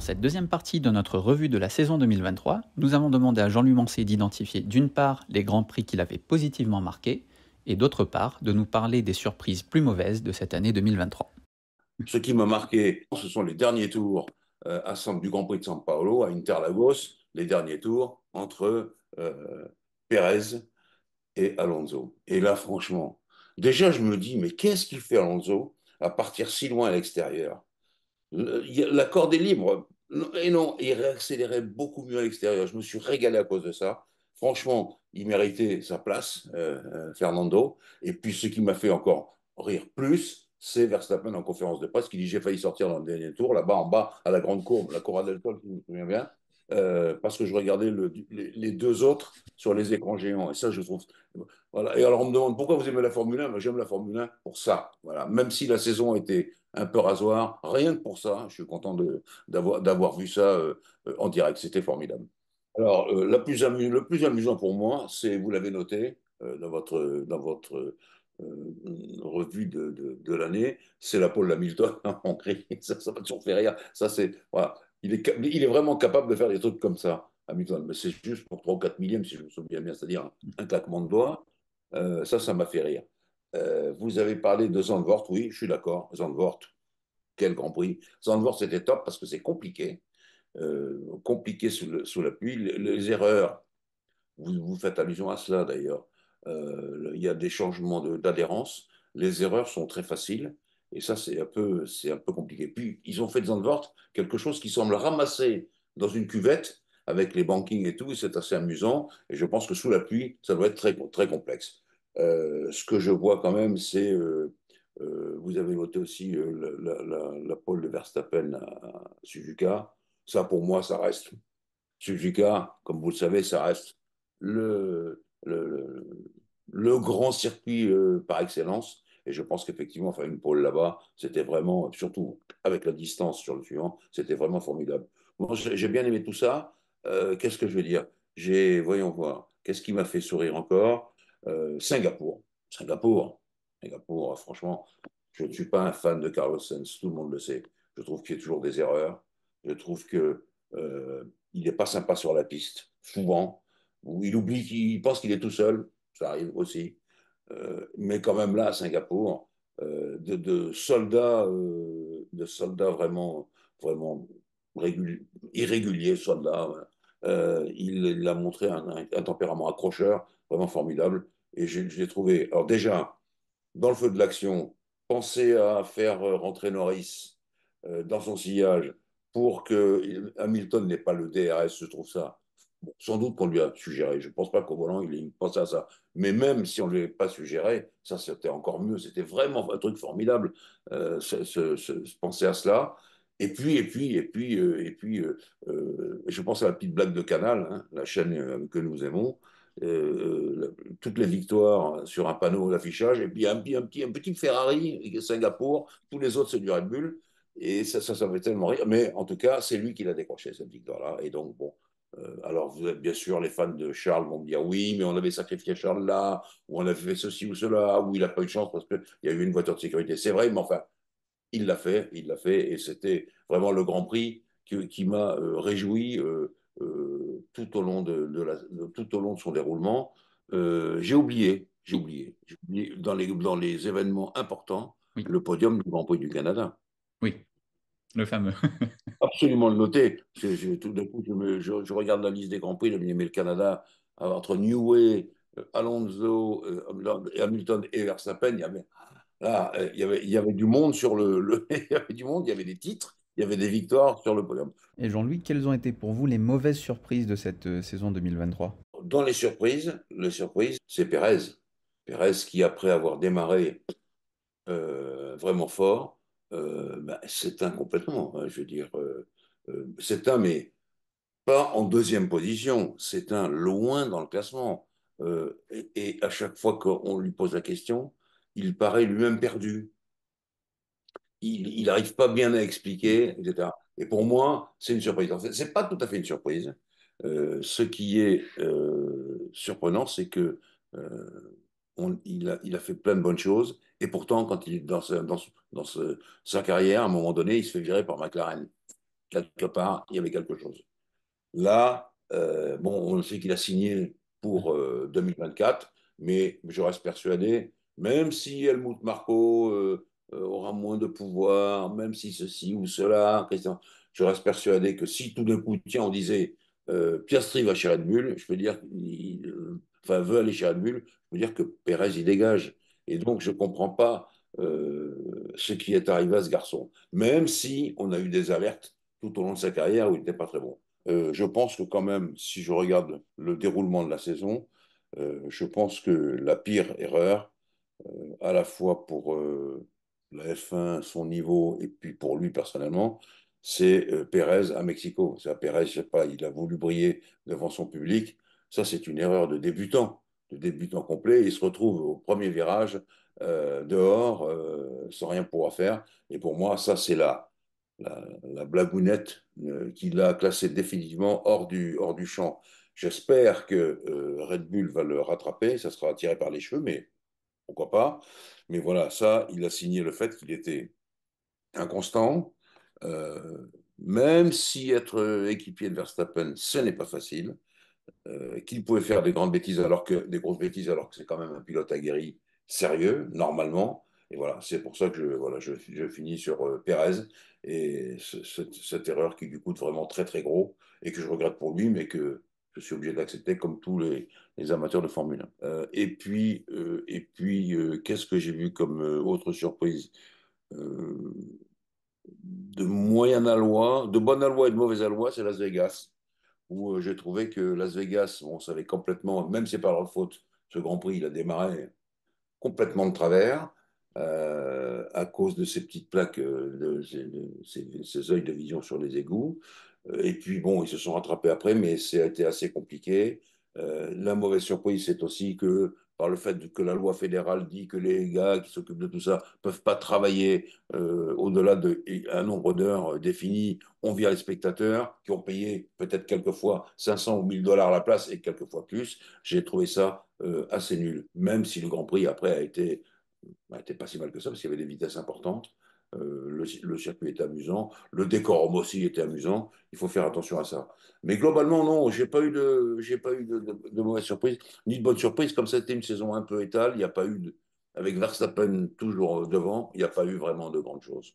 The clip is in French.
cette deuxième partie de notre revue de la saison 2023, nous avons demandé à Jean-Louis Mancé d'identifier d'une part les grands prix qu'il avait positivement marqués et d'autre part de nous parler des surprises plus mauvaises de cette année 2023. Ce qui m'a marqué, ce sont les derniers tours à euh, du Grand Prix de São Paulo, à Interlagos, les derniers tours entre euh, Pérez et Alonso. Et là, franchement, déjà, je me dis, mais qu'est-ce qu'il fait Alonso à partir si loin à l'extérieur euh, L'accord est libre. Et non, il réaccélérait beaucoup mieux à l'extérieur. Je me suis régalé à cause de ça. Franchement, il méritait sa place, euh, euh, Fernando. Et puis, ce qui m'a fait encore rire plus, c'est Verstappen en conférence de presse qui dit J'ai failli sortir dans le dernier tour, là-bas en bas, à la grande courbe, la couronne del Sol, si je me souviens bien. Euh, parce que je regardais les, deux autres sur les écrans géants. Et ça, je trouve. Voilà. Et alors, on me demande pourquoi vous aimez la Formule 1 ben, J'aime la Formule 1 pour ça. Voilà. Même si la saison était un peu rasoir, rien que pour ça, hein. je suis content d'avoir vu ça euh, en direct. C'était formidable. Alors, euh, la plus le plus amusant pour moi, c'est, vous l'avez noté dans votre. Dans votre revue de, de, l'année, c'est la pole d'Hamilton en Hongrie, ça, ça va toujours faire Ça, c'est, voilà. Il est, vraiment capable de faire des trucs comme ça, Hamilton. Mais c'est juste pour 3 ou 4 millièmes, si je me souviens bien, c'est-à-dire un, claquement de doigts. Euh, ça, ça m'a fait rire. Euh, vous avez parlé de Zandvoort, oui, je suis d'accord. Zandvoort, quel grand prix. Zandvoort, c'était top parce que c'est compliqué. Euh, compliqué sous, le, la pluie. Les, erreurs, vous, faites allusion à cela d'ailleurs. Il y a des changements d'adhérence. les erreurs sont très faciles. Et ça, c'est un, peu, un peu compliqué. Puis, ils ont fait de Zandvoort quelque chose qui semble ramasser dans une cuvette avec les bankings et tout. C'est assez amusant. Et je pense que sous la pluie, ça doit être très, très complexe. Euh, ce que je vois quand même, c'est. Euh, euh, vous avez noté aussi la, la, pole de Verstappen à Suzuka. Ça, pour moi, ça reste. Suzuka, comme vous le savez, ça reste le, le grand circuit par excellence et je pense qu'effectivement, une pole là-bas, c'était vraiment, surtout avec la distance sur le suivant, c'était vraiment formidable. Moi, j'ai bien aimé tout ça. Euh, qu'est-ce que je veux dire J'ai, voyons voir, qu'est-ce qui m'a fait sourire encore euh, Singapour. Singapour. Singapour, franchement, je ne suis pas un fan de Carlos Sainz, tout le monde le sait. Je trouve qu'il y a toujours des erreurs. Je trouve qu'il euh, n'est pas sympa sur la piste, souvent. il oublie qu'il pense qu'il est tout seul. Ça arrive aussi. Euh, mais quand même là, à Singapour, euh, de, soldats, euh, de soldats vraiment, vraiment irréguliers, soldats. Il, il, a montré un, tempérament accrocheur vraiment formidable. Et je, je l'ai trouvé. Alors, déjà, dans le feu de l'action, penser à faire rentrer Norris dans son sillage pour que Hamilton n'ait pas le DRS, je trouve ça sans doute qu'on lui a suggéré. Je ne pense pas qu'au volant, il, ait pensé à ça. Mais même si on ne lui avait pas suggéré, ça, c'était encore mieux. C'était vraiment un truc formidable, se, penser à cela. Et puis, et puis, et puis, euh, et puis, euh, euh, je pense à la petite blague de Canal, hein, la chaîne que nous aimons. toutes les victoires sur un panneau d'affichage, et puis un, petit, un petit Ferrari, Singapour, tous les autres, c'est du Red Bull, et ça, ça, ça fait tellement rire. Mais en tout cas, c'est lui qui l'a décroché, cette victoire-là. Et donc, bon, euh, alors, vous êtes bien sûr, les fans de Charles vont dire oui, mais on avait sacrifié Charles là, ou on avait fait ceci ou cela, ah ou il n'a pas eu de chance parce qu'il y a eu une voiture de sécurité. C'est vrai, mais enfin, il l'a fait, il l'a fait, et c'était vraiment le Grand Prix qui, m'a euh, réjoui euh, tout, au long de, tout au long de son déroulement. j'ai oublié, j'ai oublié, dans les, événements importants, le podium du Grand Prix du Canada. Oui, le fameux. Absolument le noter. tout d'un coup, je, regarde la liste des Grands Prix, j'ai me le Canada, euh, entre Newey, euh, Alonso, euh, Hamilton et Verstappen, il y avait, là, ah, il y avait, il y avait du monde sur le, il y avait du monde, il y avait des titres, il y avait des victoires sur le podium. Et Jean-Louis, quelles ont été pour vous les mauvaises surprises de cette saison 2023 Dans les surprises, les surprise, c'est Pérez. Pérez qui, après avoir démarré vraiment fort, euh, bah, c'est un complètement. Hein, je veux dire, euh, euh, un, mais pas en deuxième position, c'est un loin dans le classement. Et, à chaque fois qu'on lui pose la question, il paraît lui-même perdu. Il n'arrive pas bien à expliquer, etc. Et pour moi, c'est une surprise. C'est ce n'est pas tout à fait une surprise. ce qui est surprenant, c'est que il, a, fait plein de bonnes choses. Et pourtant, quand il dans, dans, dans sa carrière, à un moment donné, il se fait virer par McLaren. Quelque part, il y avait quelque chose. Là, euh, bon, on sait qu'il a signé pour 2024, euh, mais je reste persuadé, même si Helmut Marco euh, aura moins de pouvoir, même si ceci ou cela, je reste persuadé que si tout d'un coup, tiens, on disait Piastri va chez Red Bull, je peux dire enfin, veut aller chez Red veux dire que Pérez, il dégage. Et donc, je ne comprends pas euh, ce qui est arrivé à ce garçon. Même si on a eu des alertes tout au long de sa carrière où il n'était pas très bon. Euh, je pense que quand même, si je regarde le déroulement de la saison, euh, je pense que la pire erreur, à la fois pour la F1, son niveau, et puis pour lui personnellement, c'est Pérez à Mexico. C'est à Pérez, je sais pas, il a voulu briller devant son public. Ça, c'est une erreur de débutant, de débutant complet. Il se retrouve au premier virage, euh, dehors, euh, sans rien pouvoir faire. Et pour moi, ça, c'est la, la, blagounette qu'il euh, qui l'a classé définitivement hors du, hors du champ. J'espère que Red Bull va le rattraper. Ça sera tiré par les cheveux, mais pourquoi pas. Mais voilà, ça, il a signé le fait qu'il était inconstant. même si être équipier de Verstappen, ce n'est pas facile, euh, qu'il pouvait faire des grandes bêtises alors que des grosses bêtises alors que c'est quand même un pilote aguerri, sérieux, normalement. Et voilà, c'est pour ça que je, finis sur euh, Pérez et cette, erreur qui lui coûte vraiment très très gros et que je regrette pour lui, mais que je suis obligé d'accepter comme tous les, amateurs de Formule 1. Euh, et puis, et puis qu'est-ce que j'ai vu comme autre surprise De moyen aloi, de bonne aloi et de mauvaise aloi, c'est Las Vegas où euh, j'ai trouvé que Las Vegas, on savait complètement, même si c'est pas leur faute, ce Grand Prix, il a démarré complètement de travers. Euh, à cause de ces petites plaques, euh, de, ces, ces œils de vision sur les égouts. Et puis bon, ils se sont rattrapés après, mais ça a été assez compliqué. Euh, la mauvaise surprise, c'est aussi que par le fait que la loi fédérale dit que les gars qui s'occupent de tout ça ne peuvent pas travailler euh, au-delà d'un nombre d'heures euh, défini, on vient les spectateurs qui ont payé peut-être quelquefois 500 ou 1000 dollars la place et quelquefois plus. J'ai trouvé ça assez nul, même si le Grand Prix après a été, été pas si mal que ça parce qu'il y avait des vitesses importantes. Euh, le, circuit est amusant, le décor aussi était amusant, il faut faire attention à ça. Mais globalement, non, j'ai pas eu de, pas eu de, de, mauvaise surprise, ni de bonne surprise, comme c'était une saison un peu étale, il n'y a pas eu, avec Verstappen toujours devant, il n'y a pas eu vraiment de grandes choses.